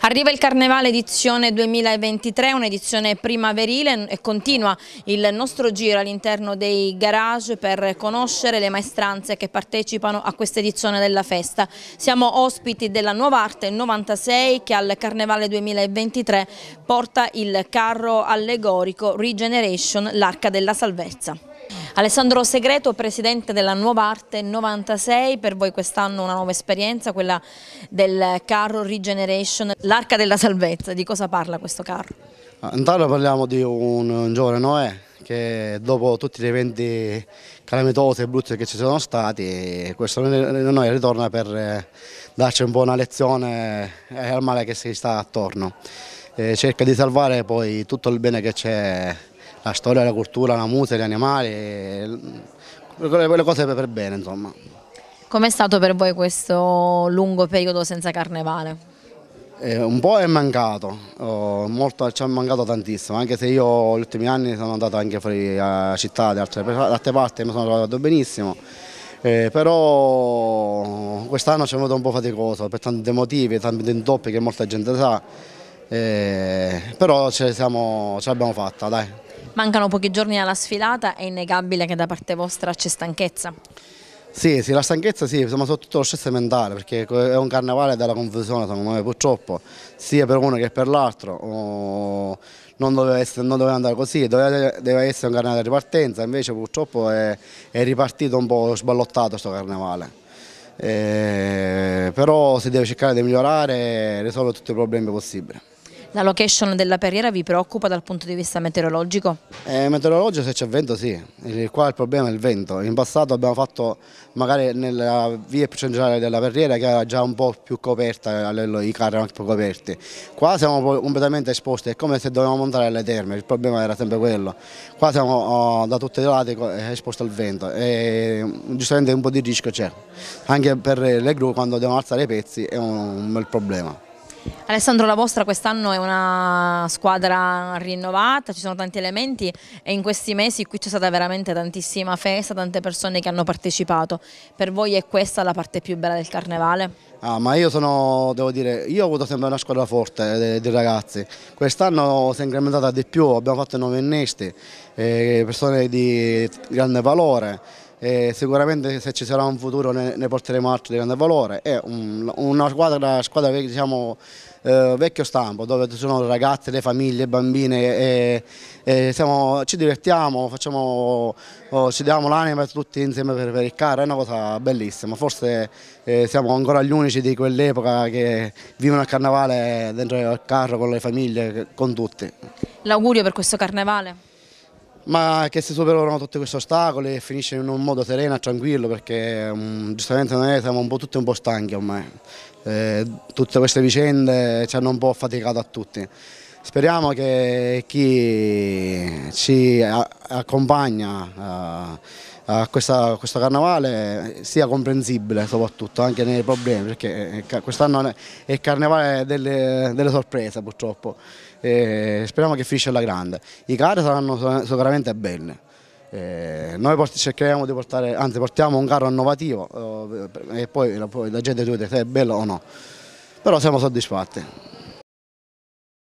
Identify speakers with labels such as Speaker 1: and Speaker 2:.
Speaker 1: Arriva il Carnevale edizione 2023, un'edizione primaverile e continua il nostro giro all'interno dei garage per conoscere le maestranze che partecipano a questa edizione della festa. Siamo ospiti della Nuova Arte 96 che al Carnevale 2023 porta il carro allegorico Regeneration, l'arca della salvezza. Alessandro Segreto, presidente della Nuova Arte 96, per voi quest'anno una nuova esperienza, quella del carro Regeneration, l'arca della salvezza, di cosa parla questo carro?
Speaker 2: Ah, intanto parliamo di un, un giovane Noè che dopo tutti gli eventi calamitosi e brutti che ci sono stati, questo Noè ritorna per eh, darci un po' una lezione eh, al male che si sta attorno. Eh, cerca di salvare poi tutto il bene che c'è la storia, la cultura, la musica, gli animali, quelle cose per bene insomma.
Speaker 1: Com'è stato per voi questo lungo periodo senza carnevale?
Speaker 2: Eh, un po' è mancato, oh, molto, ci è mancato tantissimo, anche se io negli ultimi anni sono andato anche fuori a città, da altre, altre parti mi sono trovato benissimo, eh, però quest'anno ci è venuto un po' faticoso per tanti motivi, tanti intoppi che molta gente sa, eh, però ce l'abbiamo fatta dai.
Speaker 1: Mancano pochi giorni alla sfilata, è innegabile che da parte vostra c'è stanchezza.
Speaker 2: Sì, sì, la stanchezza sì, ma soprattutto lo stress mentale, perché è un carnevale della confusione, secondo me, purtroppo, sia per uno che per l'altro, non, doveva non doveva andare così, doveva, doveva essere un carnevale di ripartenza, invece purtroppo è, è ripartito un po' sballottato questo carnevale. Eh, però si deve cercare di migliorare e risolvere tutti i problemi possibili.
Speaker 1: La location della Perriera vi preoccupa dal punto di vista meteorologico?
Speaker 2: Eh, meteorologico se c'è vento sì, il, qua il problema è il vento. In passato abbiamo fatto magari nella via più centrale della Perriera che era già un po' più coperta, i carri erano più coperti. Qua siamo completamente esposti, è come se dovevamo montare alle terme, il problema era sempre quello. Qua siamo oh, da tutti i lati eh, esposti al vento e giustamente un po' di rischio c'è. Anche per le gru quando devono alzare i pezzi è un bel problema.
Speaker 1: Alessandro, la vostra quest'anno è una squadra rinnovata, ci sono tanti elementi e in questi mesi qui c'è stata veramente tantissima festa, tante persone che hanno partecipato. Per voi è questa la parte più bella del carnevale?
Speaker 2: Ah, ma io sono, devo dire, io ho avuto sempre una squadra forte eh, di ragazzi. Quest'anno si è incrementata di più, abbiamo fatto nove innesti, eh, persone di grande valore e sicuramente se ci sarà un futuro ne, ne porteremo altri di grande valore. È un, una squadra, squadra diciamo, eh, vecchio stampo dove ci sono ragazze, le famiglie, bambine, e, e siamo, ci divertiamo, facciamo, oh, ci diamo l'anima tutti insieme per, per il carro, è una cosa bellissima. Forse eh, siamo ancora gli unici di quell'epoca che vivono il carnevale dentro il carro con le famiglie, con tutti.
Speaker 1: L'augurio per questo carnevale?
Speaker 2: ma che si superano tutti questi ostacoli e finisce in un modo sereno e tranquillo perché um, giustamente noi siamo un po' tutti un po' stanchi ormai, eh, tutte queste vicende ci hanno un po' faticato a tutti. Speriamo che chi ci accompagna eh, a, questa, a, questo carnevale eh, sia comprensibile soprattutto anche nei problemi perché eh, eh, quest'anno è il carnevale delle, delle sorprese purtroppo e speriamo che finisce alla grande i carri saranno sicuramente belli eh, noi cercheremo di portare, anzi portiamo un carro innovativo e poi la, poi la gente giudica se è bello o no, però siamo soddisfatti.